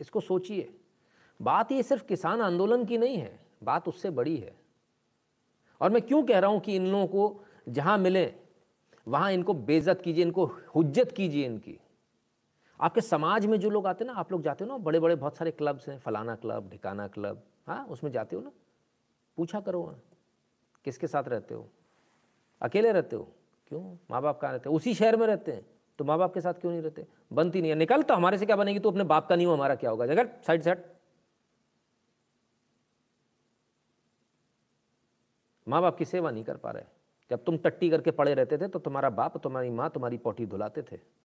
इसको सोचिए बात ये सिर्फ किसान आंदोलन की नहीं है बात उससे बड़ी है और मैं क्यों कह रहा हूँ कि इन लोगों को जहाँ मिले वहाँ इनको बेज़त कीजिए इनको हुज्जत कीजिए इनकी आपके समाज में जो लोग आते हैं ना आप लोग जाते हो ना बड़े बड़े बहुत सारे क्लब्स हैं फलाना क्लब ढिकाना क्लब हाँ उसमें जाते हो ना पूछा करो वहाँ किसके साथ रहते हो अकेले रहते हो क्यों माँ बाप कहाँ रहते हो उसी शहर में रहते हैं तो माँ बाप के साथ क्यों नहीं रहते बनती नहीं है निकल तो हमारे से क्या बनेगी तो अपने बाप का नहीं हो हमारा क्या होगा जगह साइड सेट माँ बाप की सेवा नहीं कर पा रहे जब तुम टट्टी करके पड़े रहते थे तो तुम्हारा बाप तुम्हारी माँ तुम्हारी पोटी धुलाते थे